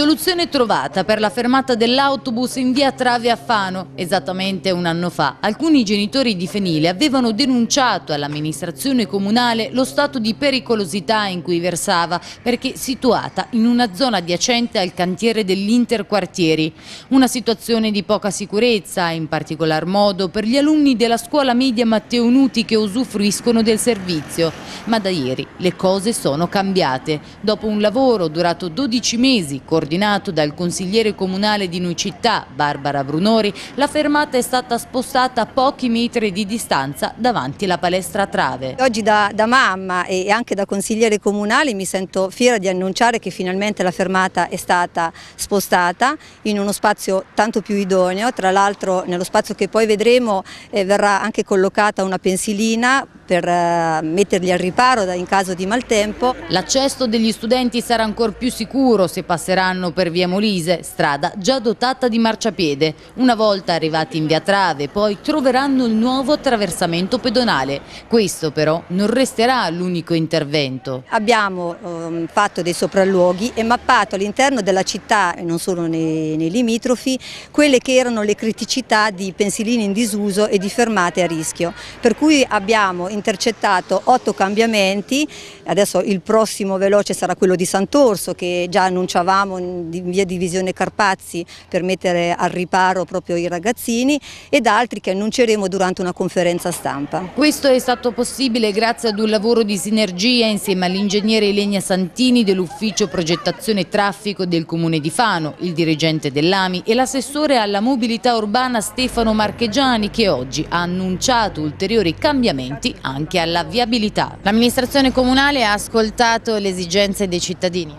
Soluzione trovata per la fermata dell'autobus in via Trave a Fano. Esattamente un anno fa, alcuni genitori di Fenile avevano denunciato all'amministrazione comunale lo stato di pericolosità in cui versava perché situata in una zona adiacente al cantiere dell'Interquartieri. Una situazione di poca sicurezza, in particolar modo per gli alunni della scuola media Matteo Nuti che usufruiscono del servizio. Ma da ieri le cose sono cambiate. Dopo un lavoro durato 12 mesi, coordinato ordinato dal consigliere comunale di Nuicittà, Barbara Brunori, la fermata è stata spostata a pochi metri di distanza davanti alla palestra Trave. Oggi da, da mamma e anche da consigliere comunale mi sento fiera di annunciare che finalmente la fermata è stata spostata in uno spazio tanto più idoneo, tra l'altro nello spazio che poi vedremo eh, verrà anche collocata una pensilina per eh, metterli al riparo in caso di maltempo. L'accesso degli studenti sarà ancora più sicuro se passeranno per via Molise, strada già dotata di marciapiede. Una volta arrivati in via Trave poi troveranno il nuovo attraversamento pedonale. Questo però non resterà l'unico intervento. Abbiamo um, fatto dei sopralluoghi e mappato all'interno della città, e non solo nei, nei limitrofi, quelle che erano le criticità di pensilini in disuso e di fermate a rischio. Per cui abbiamo in intercettato otto cambiamenti, adesso il prossimo veloce sarà quello di Sant'Orso che già annunciavamo in via Divisione Carpazzi per mettere al riparo proprio i ragazzini ed altri che annunceremo durante una conferenza stampa. Questo è stato possibile grazie ad un lavoro di sinergia insieme all'ingegnere Elegna Santini dell'ufficio progettazione traffico del Comune di Fano, il dirigente dell'AMI e l'assessore alla mobilità urbana Stefano Marchegiani che oggi ha annunciato ulteriori cambiamenti a anche alla viabilità. L'amministrazione comunale ha ascoltato le esigenze dei cittadini?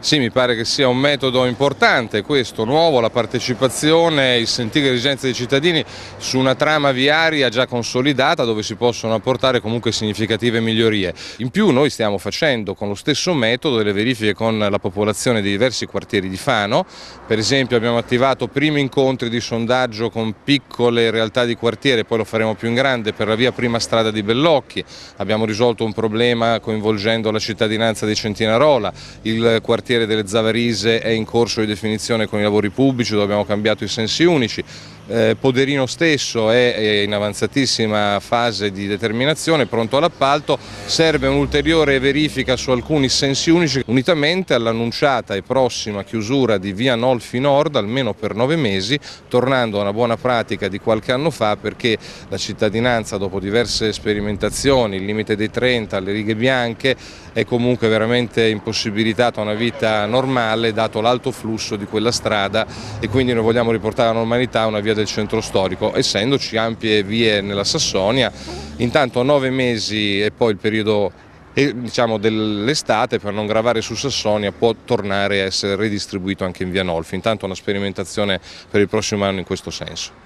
Sì, mi pare che sia un metodo importante questo, nuovo, la partecipazione, il sentire le esigenze dei cittadini su una trama viaria già consolidata dove si possono apportare comunque significative migliorie. In più noi stiamo facendo con lo stesso metodo delle verifiche con la popolazione di diversi quartieri di Fano, per esempio abbiamo attivato primi incontri di sondaggio con piccole realtà di quartiere, poi lo faremo più in grande per la via prima strada di Belloso, Bellocchi, abbiamo risolto un problema coinvolgendo la cittadinanza di Centinarola, il quartiere delle Zavarise è in corso di definizione con i lavori pubblici dove abbiamo cambiato i sensi unici. Eh, Poderino stesso è, in avanzatissima fase di determinazione, pronto all'appalto, serve un'ulteriore verifica su alcuni sensi unici, unitamente all'annunciata e prossima chiusura di via Nolfi Nord, almeno per nove mesi, tornando a una buona pratica di qualche anno fa perché la cittadinanza dopo diverse sperimentazioni, il limite dei 30, le righe bianche, è comunque veramente impossibilitata una vita normale dato l'alto flusso di quella strada e quindi noi vogliamo riportare alla normalità una via del centro storico, essendoci ampie vie nella Sassonia, intanto nove mesi e poi il periodo eh, diciamo, dell'estate per non gravare su Sassonia può tornare a essere ridistribuito anche in via Nolfi, intanto una sperimentazione per il prossimo anno in questo senso.